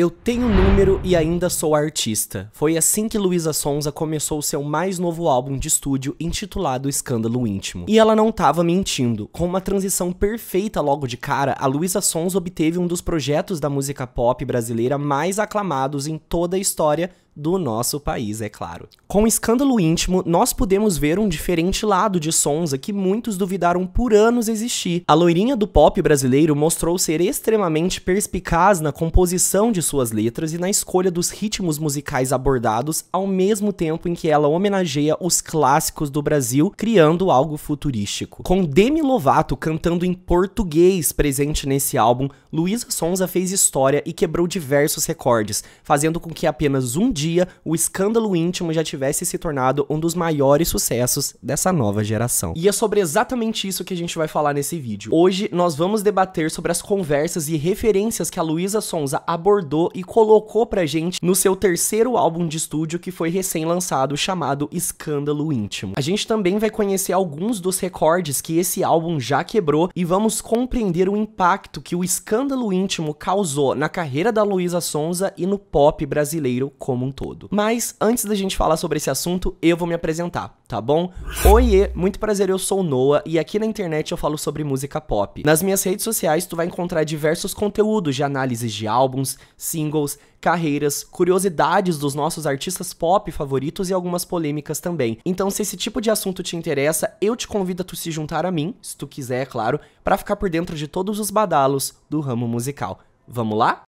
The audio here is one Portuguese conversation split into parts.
Eu tenho número e ainda sou artista. Foi assim que Luísa Sonza começou seu mais novo álbum de estúdio intitulado Escândalo Íntimo. E ela não tava mentindo. Com uma transição perfeita logo de cara, a Luísa Sonza obteve um dos projetos da música pop brasileira mais aclamados em toda a história do nosso país, é claro. Com o escândalo íntimo, nós podemos ver um diferente lado de Sonza que muitos duvidaram por anos existir. A loirinha do pop brasileiro mostrou ser extremamente perspicaz na composição de suas letras e na escolha dos ritmos musicais abordados, ao mesmo tempo em que ela homenageia os clássicos do Brasil, criando algo futurístico. Com Demi Lovato cantando em português presente nesse álbum, Luísa Sonza fez história e quebrou diversos recordes, fazendo com que apenas um dia dia o escândalo íntimo já tivesse se tornado um dos maiores sucessos dessa nova geração. E é sobre exatamente isso que a gente vai falar nesse vídeo. Hoje nós vamos debater sobre as conversas e referências que a Luísa Sonza abordou e colocou pra gente no seu terceiro álbum de estúdio que foi recém-lançado chamado Escândalo Íntimo. A gente também vai conhecer alguns dos recordes que esse álbum já quebrou e vamos compreender o impacto que o Escândalo Íntimo causou na carreira da Luísa Sonza e no pop brasileiro como um todo. Mas antes da gente falar sobre esse assunto, eu vou me apresentar, tá bom? Oiê, muito prazer, eu sou Noah e aqui na internet eu falo sobre música pop. Nas minhas redes sociais tu vai encontrar diversos conteúdos de análises de álbuns, singles, carreiras, curiosidades dos nossos artistas pop favoritos e algumas polêmicas também. Então, se esse tipo de assunto te interessa, eu te convido a tu se juntar a mim, se tu quiser, é claro, para ficar por dentro de todos os badalos do ramo musical. Vamos lá?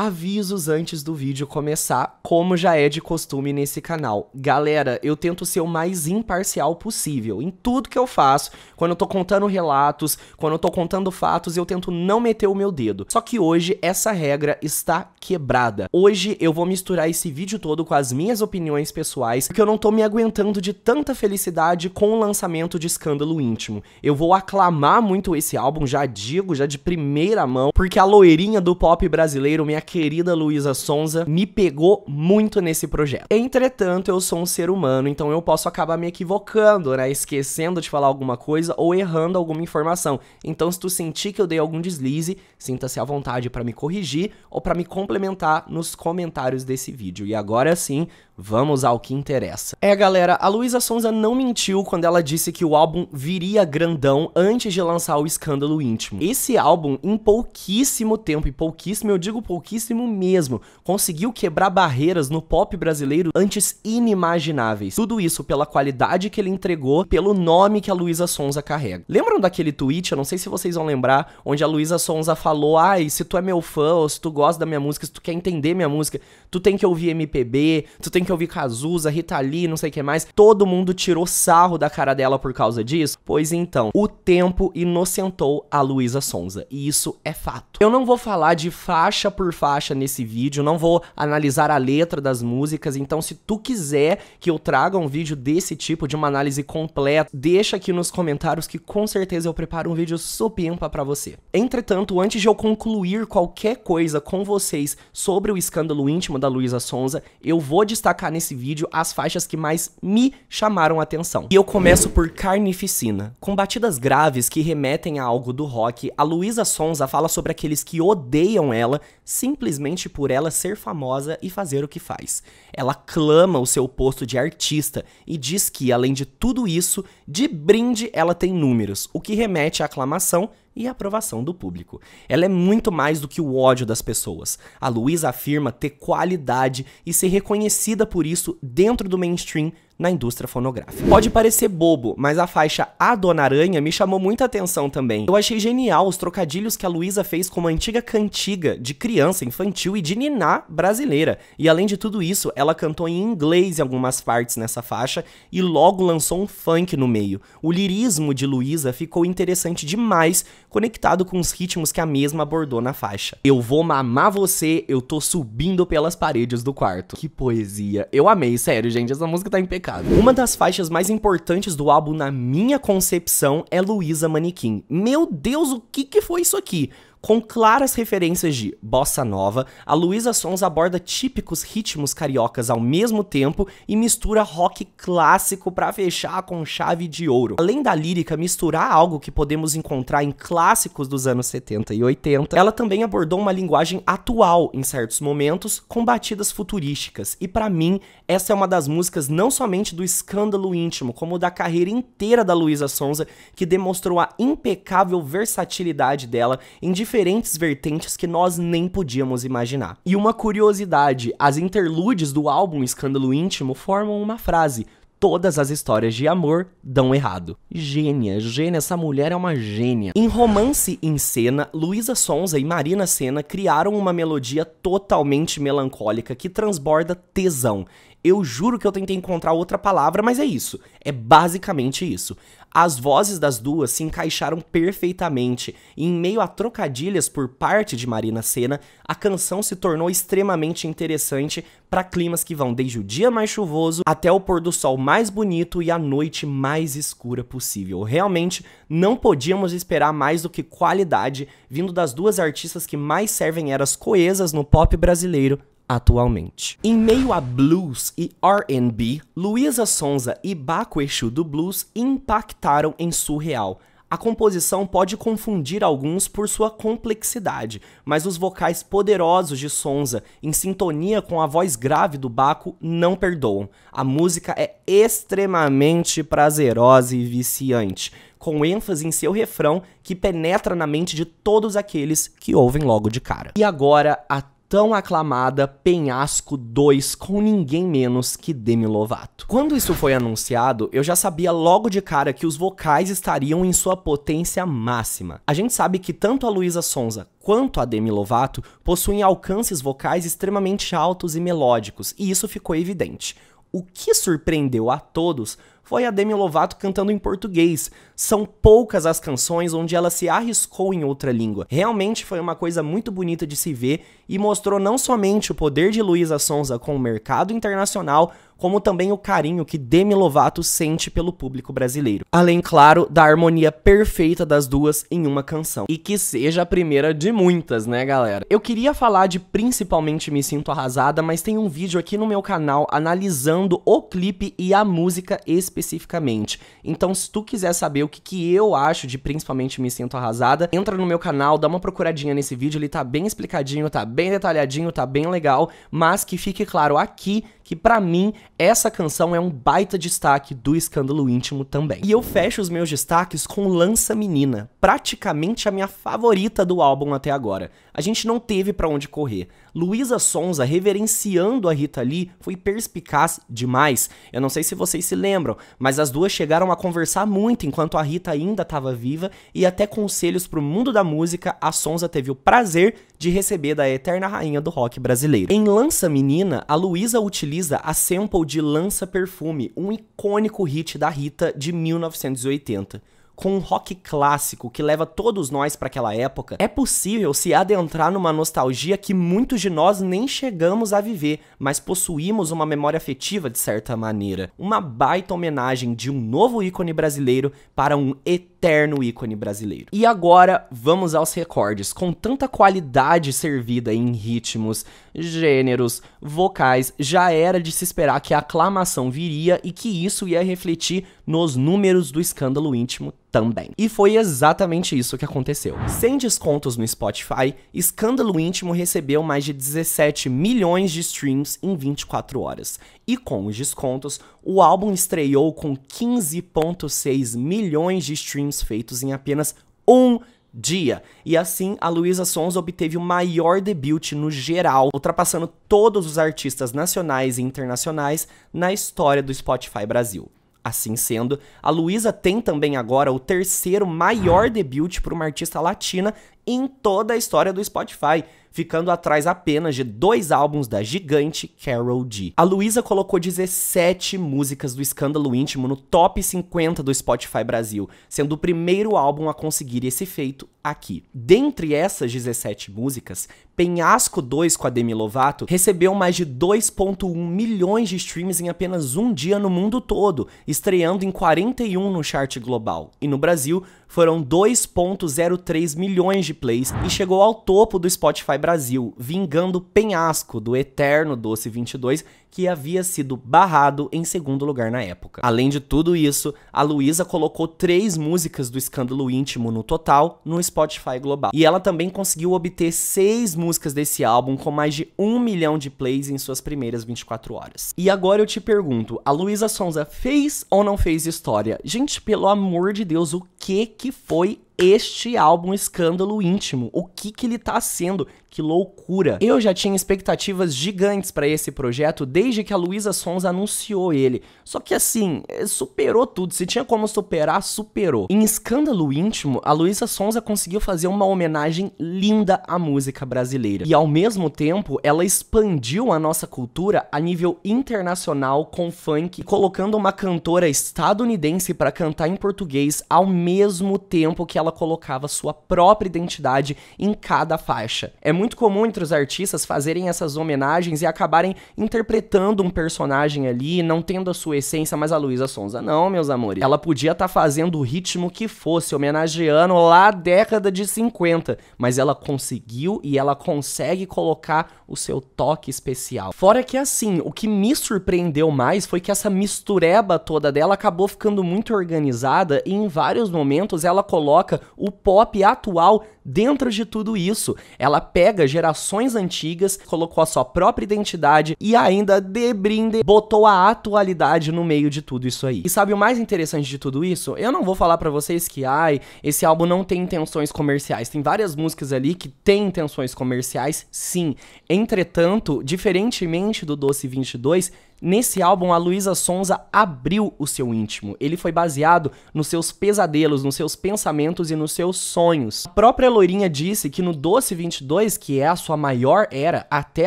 avisos antes do vídeo começar, como já é de costume nesse canal. Galera, eu tento ser o mais imparcial possível em tudo que eu faço. Quando eu tô contando relatos, quando eu tô contando fatos, eu tento não meter o meu dedo. Só que hoje essa regra está quebrada. Hoje eu vou misturar esse vídeo todo com as minhas opiniões pessoais, porque eu não tô me aguentando de tanta felicidade com o lançamento de Escândalo Íntimo. Eu vou aclamar muito esse álbum, já digo, já de primeira mão, porque a loirinha do pop brasileiro me querida Luísa Sonza me pegou muito nesse projeto. Entretanto, eu sou um ser humano, então eu posso acabar me equivocando, né? Esquecendo de falar alguma coisa ou errando alguma informação. Então, se tu sentir que eu dei algum deslize, sinta-se à vontade para me corrigir ou para me complementar nos comentários desse vídeo. E agora sim, vamos ao que interessa. É, galera, a Luísa Sonza não mentiu quando ela disse que o álbum viria grandão antes de lançar o Escândalo Íntimo. Esse álbum, em pouquíssimo tempo, e pouquíssimo, eu digo pouquíssimo, mesmo. Conseguiu quebrar barreiras no pop brasileiro antes inimagináveis. Tudo isso pela qualidade que ele entregou, pelo nome que a Luísa Sonza carrega. Lembram daquele tweet, eu não sei se vocês vão lembrar, onde a Luísa Sonza falou: "Ai, se tu é meu fã, ou se tu gosta da minha música, se tu quer entender minha música, tu tem que ouvir MPB, tu tem que ouvir Cazuza, Rita Lee, não sei o que mais". Todo mundo tirou sarro da cara dela por causa disso. Pois então, o tempo inocentou a Luísa Sonza, e isso é fato. Eu não vou falar de faixa por faixa faixa nesse vídeo, não vou analisar a letra das músicas, então se tu quiser que eu traga um vídeo desse tipo, de uma análise completa, deixa aqui nos comentários que com certeza eu preparo um vídeo supimpa para você. Entretanto, antes de eu concluir qualquer coisa com vocês sobre o escândalo íntimo da Luísa Sonza, eu vou destacar nesse vídeo as faixas que mais me chamaram a atenção. E eu começo por Carnificina. Com batidas graves que remetem a algo do rock, a Luísa Sonza fala sobre aqueles que odeiam ela, sim simplesmente por ela ser famosa e fazer o que faz. Ela clama o seu posto de artista e diz que, além de tudo isso, de brinde ela tem números, o que remete à aclamação e aprovação do público. Ela é muito mais do que o ódio das pessoas. A Luísa afirma ter qualidade e ser reconhecida por isso dentro do mainstream na indústria fonográfica. Pode parecer bobo, mas a faixa A Dona Aranha me chamou muita atenção também. Eu achei genial os trocadilhos que a Luísa fez com uma antiga cantiga de criança, infantil e de niná brasileira. E além de tudo isso, ela cantou em inglês em algumas partes nessa faixa e logo lançou um funk no meio. O lirismo de Luísa ficou interessante demais conectado com os ritmos que a mesma abordou na faixa. Eu vou mamar você, eu tô subindo pelas paredes do quarto. Que poesia. Eu amei, sério, gente, essa música tá impecável. Uma das faixas mais importantes do álbum, na minha concepção, é Luísa Manequim. Meu Deus, o que que foi isso aqui? Com claras referências de bossa nova, a Luísa Sons aborda típicos ritmos cariocas ao mesmo tempo e mistura rock clássico para fechar com chave de ouro. Além da lírica misturar algo que podemos encontrar em clássicos dos anos 70 e 80, ela também abordou uma linguagem atual em certos momentos com batidas futurísticas e para mim essa é uma das músicas não somente do escândalo íntimo, como da carreira inteira da Luísa Sonza, que demonstrou a impecável versatilidade dela em diferentes vertentes que nós nem podíamos imaginar. E uma curiosidade, as interludes do álbum Escândalo Íntimo formam uma frase, todas as histórias de amor dão errado. Gênia, gênia, essa mulher é uma gênia. Em Romance em Cena, Luísa Sonza e Marina Senna criaram uma melodia totalmente melancólica que transborda tesão eu juro que eu tentei encontrar outra palavra, mas é isso. É basicamente isso. As vozes das duas se encaixaram perfeitamente e, em meio a trocadilhas por parte de Marina Senna, a canção se tornou extremamente interessante para climas que vão desde o dia mais chuvoso até o pôr do sol mais bonito e a noite mais escura possível. Realmente não podíamos esperar mais do que qualidade vindo das duas artistas que mais servem eras coesas no pop brasileiro atualmente. Em meio a blues e R&B, Luísa Sonza e Baco Exu do blues impactaram em surreal. A composição pode confundir alguns por sua complexidade, mas os vocais poderosos de Sonza, em sintonia com a voz grave do Baco, não perdoam. A música é extremamente prazerosa e viciante, com ênfase em seu refrão que penetra na mente de todos aqueles que ouvem logo de cara. E agora a tão aclamada Penhasco 2 com ninguém menos que Demi Lovato. Quando isso foi anunciado, eu já sabia logo de cara que os vocais estariam em sua potência máxima. A gente sabe que tanto a Luísa Sonza quanto a Demi Lovato possuem alcances vocais extremamente altos e melódicos, e isso ficou evidente. O que surpreendeu a todos foi a Demi Lovato cantando em português. São poucas as canções onde ela se arriscou em outra língua. Realmente foi uma coisa muito bonita de se ver e mostrou não somente o poder de Luísa Sonza com o mercado internacional, como também o carinho que Demi Lovato sente pelo público brasileiro. Além, claro, da harmonia perfeita das duas em uma canção. E que seja a primeira de muitas, né, galera? Eu queria falar de Principalmente Me Sinto Arrasada, mas tem um vídeo aqui no meu canal analisando o clipe e a música específica especificamente. Então, se tu quiser saber o que, que eu acho de principalmente Me Sinto Arrasada, entra no meu canal, dá uma procuradinha nesse vídeo, ele tá bem explicadinho, tá bem detalhadinho, tá bem legal, mas que fique claro aqui que para mim essa canção é um baita destaque do escândalo íntimo também. E eu fecho os meus destaques com Lança Menina, praticamente a minha favorita do álbum até agora. A gente não teve para onde correr. Luísa Sonza reverenciando a Rita Lee foi perspicaz demais. Eu não sei se vocês se lembram, mas as duas chegaram a conversar muito enquanto a Rita ainda estava viva e até conselhos para o mundo da música a Sonza teve o prazer de receber da eterna rainha do rock brasileiro. Em Lança Menina, a Luísa utiliza a sample de Lança Perfume, um icônico hit da Rita de 1980 com um rock clássico que leva todos nós para aquela época, é possível se adentrar numa nostalgia que muitos de nós nem chegamos a viver, mas possuímos uma memória afetiva de certa maneira. Uma baita homenagem de um novo ícone brasileiro para um eterno ícone brasileiro. E agora vamos aos recordes, com tanta qualidade servida em ritmos, gêneros, vocais, já era de se esperar que a aclamação viria e que isso ia refletir nos números do escândalo íntimo também. E foi exatamente isso que aconteceu. Sem descontos no Spotify, Escândalo Íntimo recebeu mais de 17 milhões de streams em 24 horas. E com os descontos, o álbum estreou com 15,6 milhões de streams feitos em apenas um dia. E assim, a Luísa Sons obteve o maior debut no geral, ultrapassando todos os artistas nacionais e internacionais na história do Spotify Brasil. Assim sendo, a Luísa tem também agora o terceiro maior ah. debut para uma artista latina em toda a história do Spotify, ficando atrás apenas de dois álbuns da gigante Carol G. A Luísa colocou 17 músicas do Escândalo Íntimo no top 50 do Spotify Brasil, sendo o primeiro álbum a conseguir esse feito aqui. Dentre essas 17 músicas, Penhasco 2 com a Demi Lovato recebeu mais de 2.1 milhões de streams em apenas um dia no mundo todo, estreando em 41 no chart global. E no Brasil, foram 2.03 milhões de plays e chegou ao topo do Spotify Brasil, vingando Penhasco do eterno Doce 22, que havia sido barrado em segundo lugar na época. Além de tudo isso, a Luísa colocou três músicas do escândalo íntimo no total no Spotify Global. E ela também conseguiu obter seis músicas desse álbum com mais de um milhão de plays em suas primeiras 24 horas. E agora eu te pergunto, a Luísa Sonza fez ou não fez história? Gente, pelo amor de Deus, o que que foi este álbum Escândalo Íntimo? O que que ele tá sendo? Que loucura! Eu já tinha expectativas gigantes para esse projeto desde que a Luísa Sons anunciou ele. Só que assim, é, superou tudo. Se tinha como superar, superou. Em Escândalo Íntimo, a Luísa Sonza conseguiu fazer uma homenagem linda à música brasileira. E ao mesmo tempo, ela expandiu a nossa cultura a nível internacional com funk, colocando uma cantora estadunidense para cantar em português ao mesmo tempo que ela colocava sua própria identidade em cada faixa. É muito comum entre os artistas fazerem essas homenagens e acabarem interpretando um personagem ali, não tendo a sua essência, mas a Luísa Sonza não, meus amores. Ela podia estar tá fazendo o ritmo que fosse, homenageando lá a década de 50, mas ela conseguiu e ela consegue colocar o seu toque especial. Fora que assim, o que me surpreendeu mais foi que essa mistureba toda dela acabou ficando muito organizada e em vários momentos ela coloca o pop atual dentro de tudo isso, ela pega gerações antigas, colocou a sua própria identidade e ainda de brinde botou a atualidade no meio de tudo isso aí. E sabe o mais interessante de tudo isso? Eu não vou falar para vocês que, ai, esse álbum não tem intenções comerciais. Tem várias músicas ali que têm intenções comerciais, sim. Entretanto, diferentemente do Doce 22, Nesse álbum, a Luísa Sonza abriu o seu íntimo. Ele foi baseado nos seus pesadelos, nos seus pensamentos e nos seus sonhos. A própria Loirinha disse que no Doce 22, que é a sua maior era até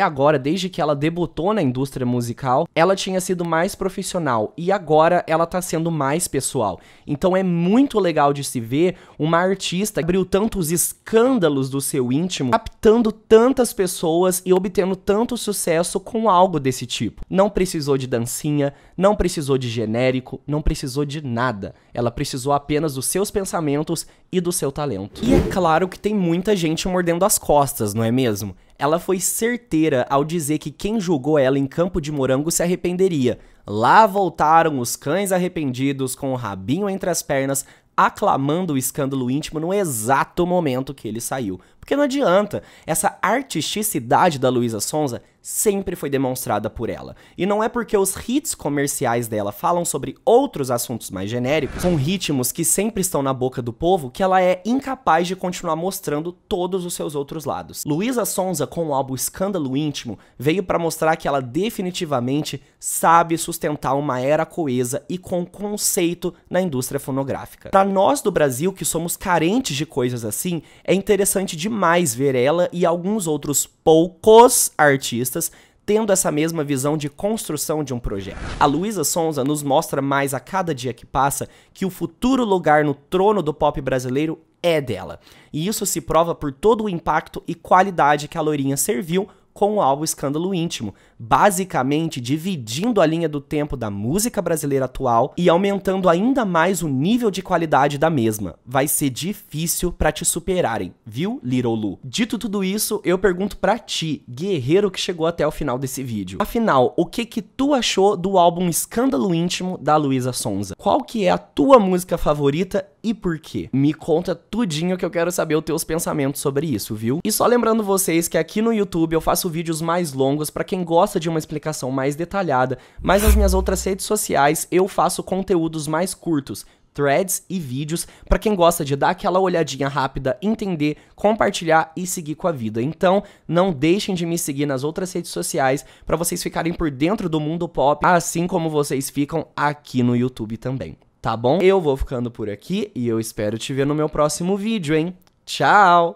agora, desde que ela debutou na indústria musical, ela tinha sido mais profissional e agora ela tá sendo mais pessoal. Então é muito legal de se ver uma artista que abriu tantos escândalos do seu íntimo, captando tantas pessoas e obtendo tanto sucesso com algo desse tipo. Não precisa precisou de dancinha, não precisou de genérico, não precisou de nada. Ela precisou apenas dos seus pensamentos e do seu talento. E é claro que tem muita gente mordendo as costas, não é mesmo? Ela foi certeira ao dizer que quem julgou ela em Campo de Morango se arrependeria. Lá voltaram os cães arrependidos com o rabinho entre as pernas aclamando o escândalo íntimo no exato momento que ele saiu. Porque não adianta, essa artisticidade da Luísa Sonza sempre foi demonstrada por ela. E não é porque os hits comerciais dela falam sobre outros assuntos mais genéricos, com ritmos que sempre estão na boca do povo, que ela é incapaz de continuar mostrando todos os seus outros lados. Luísa Sonza, com o álbum Escândalo Íntimo, veio para mostrar que ela definitivamente sabe sustentar uma era coesa e com conceito na indústria fonográfica. Para nós do Brasil, que somos carentes de coisas assim, é interessante demais ver ela e alguns outros poucos artistas tendo essa mesma visão de construção de um projeto. A Luísa Sonza nos mostra mais a cada dia que passa que o futuro lugar no trono do pop brasileiro é dela. E isso se prova por todo o impacto e qualidade que a Loirinha serviu com o álbum Escândalo Íntimo, basicamente dividindo a linha do tempo da música brasileira atual e aumentando ainda mais o nível de qualidade da mesma. Vai ser difícil para te superarem, viu, Little Lu? Dito tudo isso, eu pergunto para ti, guerreiro que chegou até o final desse vídeo. Afinal, o que que tu achou do álbum Escândalo Íntimo da Luísa Sonza? Qual que é a tua música favorita e por quê? Me conta tudinho que eu quero saber os teus pensamentos sobre isso, viu? E só lembrando vocês que aqui no YouTube eu faço vídeos mais longos para quem gosta gosta de uma explicação mais detalhada, mas nas minhas outras redes sociais eu faço conteúdos mais curtos, threads e vídeos para quem gosta de dar aquela olhadinha rápida, entender, compartilhar e seguir com a vida. Então, não deixem de me seguir nas outras redes sociais para vocês ficarem por dentro do mundo pop, assim como vocês ficam aqui no YouTube também. Tá bom? Eu vou ficando por aqui e eu espero te ver no meu próximo vídeo, hein? Tchau!